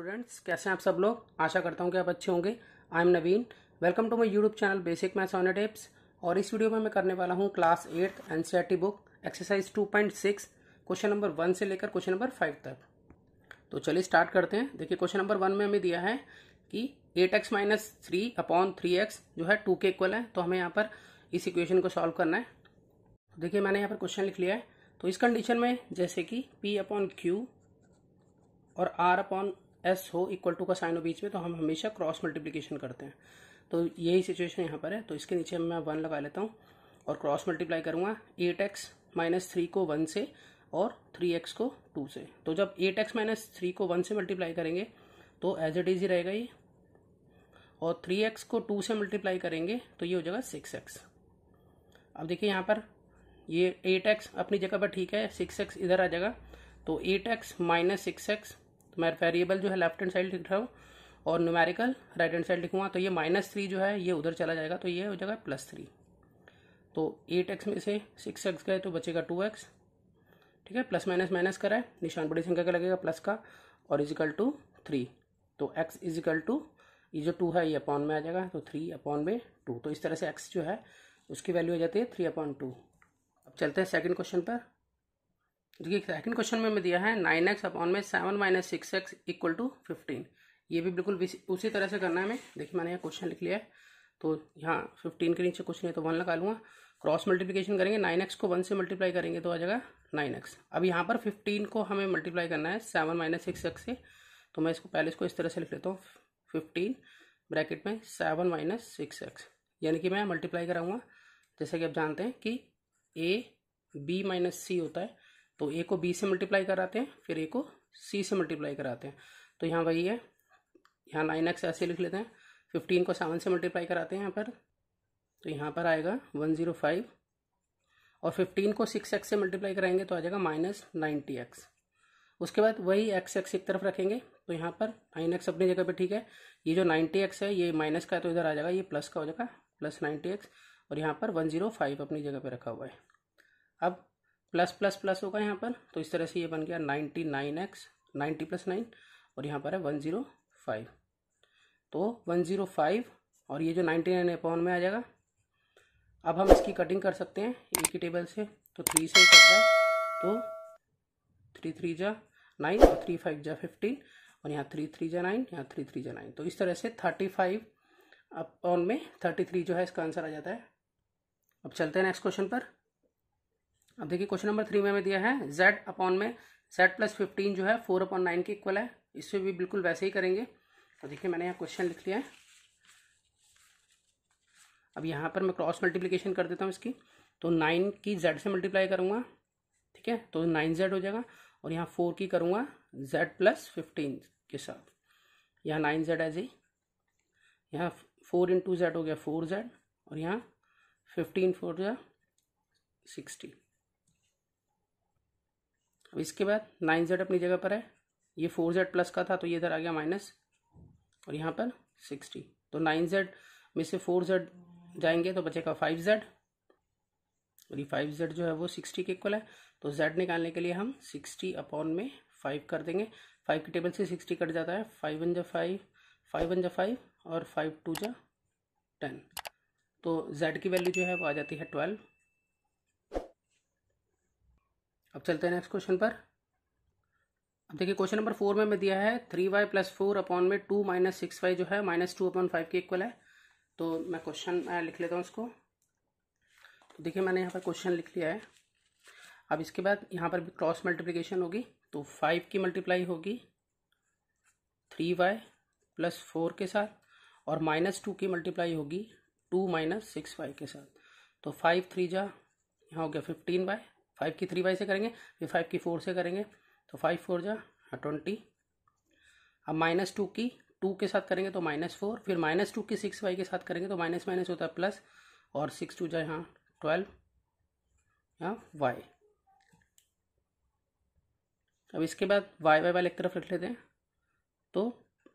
students कैसे हैं आप सब लोग आशा करता हूँ कि आप अच्छे होंगे I am Naveen welcome to my YouTube channel basic maths on tips और इस वीडियो में मैं करने वाला हूँ class eighth NCERT book exercise 2.6 question number one से लेकर क्वेश्चन नंबर फाइव तक तो चलिए स्टार्ट करते हैं देखिए क्वेश्चन नंबर वन में हमें दिया है कि eight x minus three upon three x जो है टू के इक्वल है तो हमें यहाँ पर इस इक्वेशन को सॉल्व करना है तो देखिए मैंने यहाँ पर क्वेश्चन लिख लिया है तो इस कंडीशन में जैसे कि पी अपॉन क्यू और आर अपॉन एस हो इक्वल टू का साइन हो बीच में तो हम हमेशा क्रॉस मल्टीप्लीकेशन करते हैं तो यही सिचुएशन यहाँ पर है तो इसके नीचे मैं वन लगा लेता हूँ और क्रॉस मल्टीप्लाई करूँगा एट एक्स माइनस थ्री को वन से और थ्री एक्स को टू से तो जब एट एक्स माइनस थ्री को वन से मल्टीप्लाई करेंगे तो एज इट इज ही रहेगा ये और थ्री एक्स को टू से मल्टीप्लाई करेंगे तो ये हो जाएगा सिक्स एक्स अब देखिए यहाँ पर ये एट एक्स अपनी जगह पर ठीक है सिक्स एक्स इधर आ जाएगा तो eight x minus six x मैं वेरिएबल जो है लेफ्ट हैंड साइड लिख रहा हूँ और न्यूमेरिकल राइट हैंड साइड लिखूँगा तो ये माइनस थ्री जो है ये उधर चला जाएगा तो ये हो जाएगा प्लस थ्री तो एट एक्स में से सिक्स एक्स गए तो बचेगा टू एक्स ठीक है प्लस माइनस माइनस कराए निशान बड़ी संख्या का लगेगा प्लस का और इजिकल टू थ्री तो एक्स इजिकल टू ये जो टू है ये अपॉन में आ जाएगा तो थ्री अपॉन में टू तो इस तरह से एक्स जो है उसकी वैल्यू आ जाती है थ्री अपॉन टू अब चलते हैं सेकेंड क्वेश्चन पर देखिए सेकंड क्वेश्चन में दिया है नाइन एक्स अपॉन में seven minus six x equal to fifteen ये भी बिल्कुल उसी तरह से करना है हमें देखिए मैंने यहाँ क्वेश्चन लिख लिया है तो यहाँ फिफ्टीन के नीचे कुछ नहीं तो वन लगा लूँगा क्रॉस मल्टीप्लीकेशन करेंगे नाइन एक्स को वन से मल्टीप्लाई करेंगे तो आ जाएगा नाइन एक्स अब यहाँ पर फिफ्टीन को हमें मल्टीप्लाई करना है सेवन माइनस सिक्स एक्स से तो मैं इसको पहले इसको इस तरह से लिख लेता हूँ फिफ्टीन ब्रैकेट में सेवन माइनस सिक्स एक्स यानी कि मैं मल्टीप्लाई कराऊँगा जैसा कि आप जानते हैं कि ए बी माइनस सी होता है तो ए को बी से मल्टीप्लाई कराते हैं फिर ए को सी से मल्टीप्लाई कराते हैं तो यहाँ वही है यहाँ नाइन एक्स ऐसे लिख लेते हैं फिफ्टीन को सेवन से मल्टीप्लाई कराते हैं यहाँ पर तो यहाँ पर आएगा वन ज़ीरो फाइव और फिफ्टीन को सिक्स एक्स से मल्टीप्लाई कराएंगे तो आ जाएगा माइनस नाइन्टी एक्स उसके बाद वही एक्स एक्स एक तरफ रखेंगे तो यहाँ पर नाइन एक्स अपनी जगह पर ठीक है ये जो नाइन्टी एक्स है ये माइनस का है तो इधर आ जाएगा ये प्लस का हो जाएगा प्लस नाइन्टी एक्स और यहाँ पर वन जीरो फाइव अपनी जगह पर रखा हुआ है अब प्लस प्लस प्लस होगा यहाँ पर तो इस तरह से ये बन गया ninety nine x ninety plus nine और यहाँ पर है वन ज़ीरो फाइव तो वन ज़ीरो फाइव और ये जो नाइन्टी नाइन अपॉन में आ जाएगा अब हम इसकी कटिंग कर सकते हैं एक ही टेबल से तो थ्री से कट रहा है तो थ्री थ्री जा नाइन और थ्री फाइव जा फिफ्टीन और यहाँ थ्री थ्री जा नाइन यहाँ थ्री थ्री जा नाइन तो इस तरह से थर्टी फाइव अपॉन में थर्टी थ्री जो है इसका आंसर आ जाता है अब चलते हैं नेक्स्ट क्वेश्चन पर अब देखिए क्वेश्चन नंबर थ्री में हमें दिया है जेड अपॉन में जेड प्लस फिफ्टीन जो है फोर अपॉन नाइन के इक्वल है इससे भी बिल्कुल वैसे ही करेंगे तो देखिए मैंने यहाँ क्वेश्चन लिख लिया है अब यहाँ पर मैं क्रॉस मल्टीप्लीकेशन कर देता हूँ इसकी तो नाइन की जेड से मल्टीप्लाई करूँगा ठीक है तो नाइन जेड हो जाएगा और यहाँ फोर की करूँगा जेड प्लस फिफ्टीन के साथ यहाँ नाइन जेड है जी यहाँ फोर इंटू जेड हो गया फोर जेड और यहाँ फिफ्टीन फोर जो सिक्सटी अब इसके बाद नाइन जेड अपनी जगह पर है ये फोर जेड प्लस का था तो ये इधर आ गया माइनस और यहाँ पर सिक्सटी तो नाइन जेड में से फोर जेड जाएंगे तो बचेगा फाइव जेड और ये फाइव जेड जो है वो सिक्सटी के इक्वल है तो जेड निकालने के लिए हम सिक्सटी अपॉन में फाइव कर देंगे फाइव के टेबल से सिक्सटी कट जाता है फाइव वन जो फाइव फाइव वन जो फाइव और फाइव टू जो टेन तो जेड की वैल्यू जो है वो आ जाती है ट्वेल्व अब चलते हैं नेक्स्ट क्वेश्चन पर अब देखिए क्वेश्चन नंबर फोर में मैं दिया है three Y plus four upon में टू माइनस सिक्स वाई जो है माइनस टू अपॉन फाइव के इक्वल है तो मैं क्वेश्चन लिख लेता हूँ उसको तो देखिए मैंने यहाँ पर क्वेश्चन लिख लिया है अब इसके बाद यहाँ पर भी क्रॉस मल्टीप्लीकेशन होगी तो फाइव की मल्टीप्लाई होगी थ्री वाई प्लस फोर के साथ और माइनस टू की मल्टीप्लाई होगी टू माइनस सिक्स वाई के साथ तो फाइव थ्री जा यहाँ हो गया फिफ्टीन बाय फाइव की थ्री बाई से करेंगे फिर फाइव की फोर से करेंगे तो फाइव फोर जा हाँ, ट्वेंटी अब माइनस टू की टू के साथ करेंगे तो माइनस फोर फिर माइनस टू की सिक्स वाई के साथ करेंगे तो माइनस माइनस होता है प्लस और सिक्स टू जाए हाँ ट्वेल्व यहाँ वाई अब इसके बाद वाई वाई वाले एक तरफ रख लेते हैं तो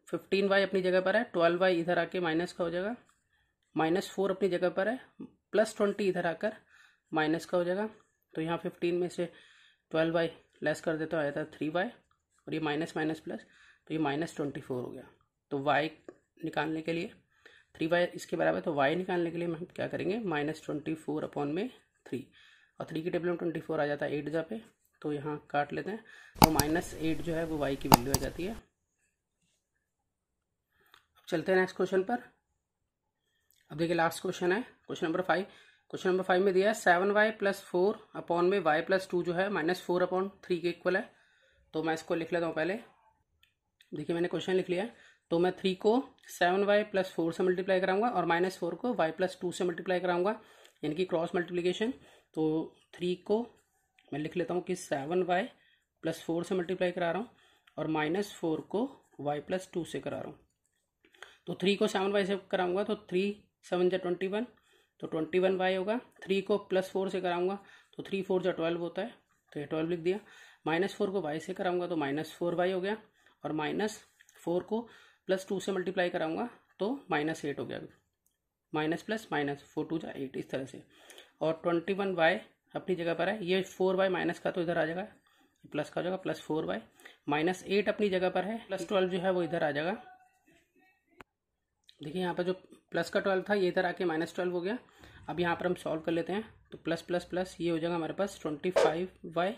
फिफ्टीन वाई अपनी जगह पर है ट्वेल्व वाई इधर आके माइनस का हो जाएगा माइनस फोर अपनी जगह पर है प्लस ट्वेंटी इधर आकर माइनस का हो जाएगा तो यहाँ फिफ्टीन में से ट्वेल्व बाई लेस कर देते है था थ्री वाई और ये माइनस माइनस प्लस तो ये माइनस ट्वेंटी फोर हो गया तो वाई निकालने के लिए थ्री वाई इसके बराबर तो वाई निकालने के लिए हम क्या करेंगे माइनस ट्वेंटी फोर अपॉन में थ्री और थ्री की टेबल में ट्वेंटी फोर आ जाता है एट जा पे तो यहाँ काट लेते हैं तो माइनस एट जो है वो वाई की वैल्यू आ जाती है अब चलते हैं नेक्स्ट क्वेश्चन पर अब देखिए लास्ट क्वेश्चन है question number five question number five में दिया है seven Y plus four upon में वाई प्लस टू जो है माइनस फोर अपॉन थ्री के इक्वल है तो मैं इसको लिख लेता हूँ पहले देखिए मैंने क्वेश्चन लिख लिया तो मैं थ्री को सेवन वाई प्लस फोर से मल्टीप्लाई कराऊंगा और माइनस फोर को वाई प्लस टू से मल्टीप्लाई कराऊंगा यानी कि क्रॉस मल्टीप्लीकेशन तो थ्री को मैं लिख लेता हूँ कि सेवन वाई प्लस फोर से मल्टीप्लाई करा रहा हूँ और माइनस फोर को वाई प्लस टू से करा रहा हूँ तो थ्री को सेवन वाई से कराऊंगा तो थ्री सेवन जै ट्वेंटी वन तो ट्वेंटी वन वाई होगा थ्री को प्लस फोर से कराऊंगा तो थ्री फोर जो ट्वेल्व होता है तो ये ट्वेल्व लिख दिया माइनस फोर को वाई से कराऊंगा तो माइनस फोर वाई हो गया और माइनस फोर को प्लस टू से मल्टीप्लाई कराऊंगा तो माइनस एट हो गया minus plus minus four two जो एट इस तरह से और ट्वेंटी वन वाई अपनी जगह पर है ये फोर वाई माइनस का तो इधर आ जाएगा प्लस का हो जाएगा plus four Y minus eight अपनी जगह पर है प्लस ट्वेल्व जो है वो इधर आ जाएगा देखिए यहाँ पर जो प्लस का ट्वेल्व था ये इधर आके माइनस ट्वेल्व हो गया अब यहाँ पर हम सॉल्व कर लेते हैं तो प्लस प्लस प्लस ये हो जाएगा हमारे पास twenty five by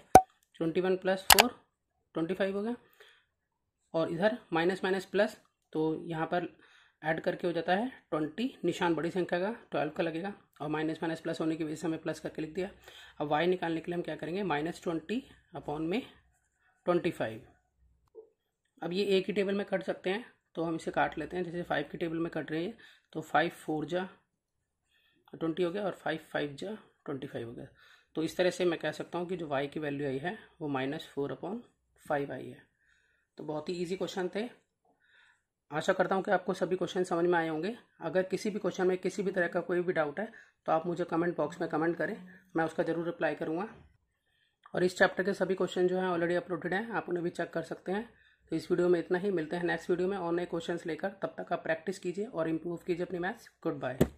twenty one plus four twenty five हो गया और इधर माइनस माइनस प्लस तो यहाँ पर ऐड करके हो जाता है ट्वेंटी निशान बड़ी संख्या का ट्वेल्व का लगेगा और माइनस माइनस प्लस होने की वजह से हमें प्लस करके लिख दिया अब वाई निकालने के लिए हम क्या करेंगे माइनस ट्वेंटी अपॉन में ट्वेंटी फाइव अब ये एक ही टेबल में कर सकते हैं तो हम इसे काट लेते हैं जैसे फाइव की टेबल में कट रही है तो फाइव फोर जा ट्वेंटी हो गया और फाइव फाइव जा ट्वेंटी फाइव हो गया तो इस तरह से मैं कह सकता हूँ कि जो वाई की वैल्यू आई है वो माइनस फोर अपॉन फाइव आई है तो बहुत ही ईजी क्वेश्चन थे आशा करता हूँ कि आपको सभी क्वेश्चन समझ में आए होंगे अगर किसी भी क्वेश्चन में किसी भी तरह का कोई भी डाउट है तो आप मुझे कमेंट बॉक्स में कमेंट करें मैं उसका ज़रूर रिप्लाई करूँगा और इस चैप्टर के सभी क्वेश्चन जो हैं ऑलरेडी अपलोडेड हैं आप उन्हें भी चेक कर सकते हैं तो इस वीडियो में इतना ही मिलते हैं नेक्स्ट वीडियो में और नए क्वेश्चंस लेकर तब तक आप प्रैक्टिस कीजिए और इम्प्रूव कीजिए अपनी मैथ्स गुड बाय